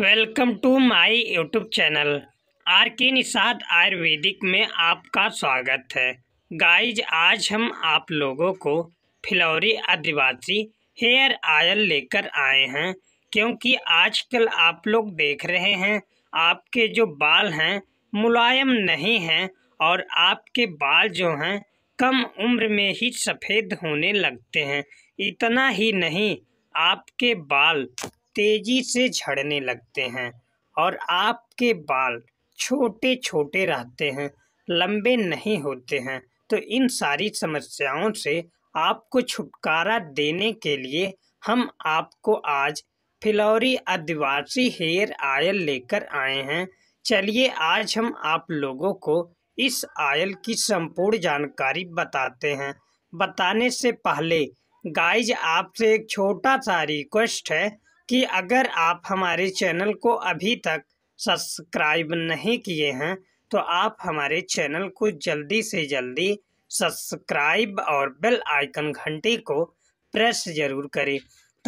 welcome to my YouTube channel R K Nishad Ayurvedic में आपका स्वागत है गाइज आज हम आप लोगों को फिलौरी आदिवासी हेयर आयल लेकर आए हैं क्योंकि आजकल आप लोग देख रहे हैं आपके जो बाल हैं मुलायम नहीं हैं और आपके बाल जो हैं कम उम्र में ही सफ़ेद होने लगते हैं इतना ही नहीं आपके बाल तेजी से झड़ने लगते हैं और आपके बाल छोटे छोटे रहते हैं लंबे नहीं होते हैं तो इन सारी समस्याओं से आपको छुटकारा देने के लिए हम आपको आज फिलौरी आदिवासी हेयर आयल लेकर आए हैं चलिए आज हम आप लोगों को इस आयल की संपूर्ण जानकारी बताते हैं बताने से पहले गाइज आपसे एक छोटा सा रिक्वेस्ट है कि अगर आप हमारे चैनल को अभी तक सब्सक्राइब नहीं किए हैं तो आप हमारे चैनल को जल्दी से जल्दी सब्सक्राइब और बेल आइकन घंटी को प्रेस ज़रूर करें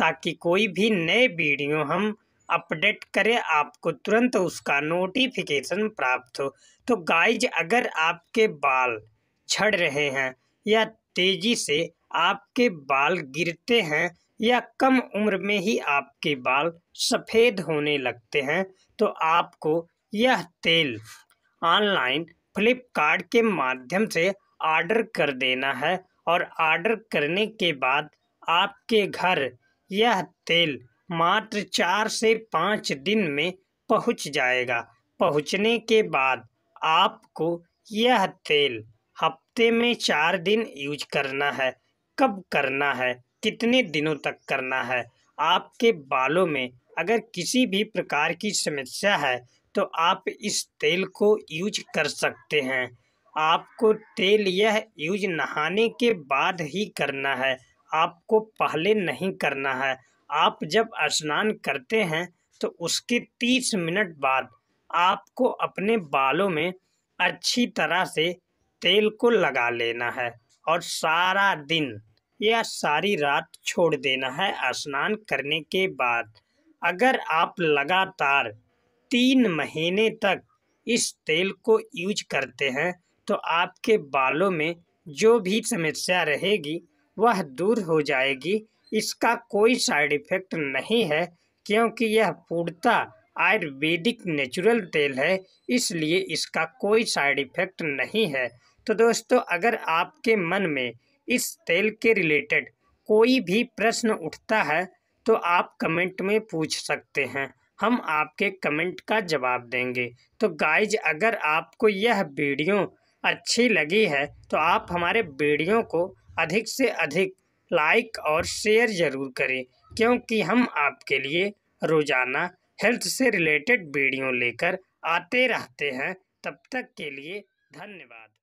ताकि कोई भी नए वीडियो हम अपडेट करें आपको तुरंत उसका नोटिफिकेशन प्राप्त हो तो गाइज अगर आपके बाल छड़ रहे हैं या तेज़ी से आपके बाल गिरते हैं या कम उम्र में ही आपके बाल सफ़ेद होने लगते हैं तो आपको यह तेल ऑनलाइन फ्लिपकार्ट के माध्यम से ऑर्डर कर देना है और ऑर्डर करने के बाद आपके घर यह तेल मात्र चार से पाँच दिन में पहुंच जाएगा पहुंचने के बाद आपको यह तेल हफ्ते में चार दिन यूज करना है कब करना है कितने दिनों तक करना है आपके बालों में अगर किसी भी प्रकार की समस्या है तो आप इस तेल को यूज कर सकते हैं आपको तेल यह यूज नहाने के बाद ही करना है आपको पहले नहीं करना है आप जब स्नान करते हैं तो उसके तीस मिनट बाद आपको अपने बालों में अच्छी तरह से तेल को लगा लेना है और सारा दिन या सारी रात छोड़ देना है स्नान करने के बाद अगर आप लगातार तीन महीने तक इस तेल को यूज करते हैं तो आपके बालों में जो भी समस्या रहेगी वह दूर हो जाएगी इसका कोई साइड इफ़ेक्ट नहीं है क्योंकि यह पूर्णता आयुर्वेदिक नेचुरल तेल है इसलिए इसका कोई साइड इफ़ेक्ट नहीं है तो दोस्तों अगर आपके मन में इस तेल के रिलेटेड कोई भी प्रश्न उठता है तो आप कमेंट में पूछ सकते हैं हम आपके कमेंट का जवाब देंगे तो गाइज अगर आपको यह वीडियो अच्छी लगी है तो आप हमारे वीडियो को अधिक से अधिक लाइक और शेयर ज़रूर करें क्योंकि हम आपके लिए रोज़ाना हेल्थ से रिलेटेड वीडियो लेकर आते रहते हैं तब तक के लिए धन्यवाद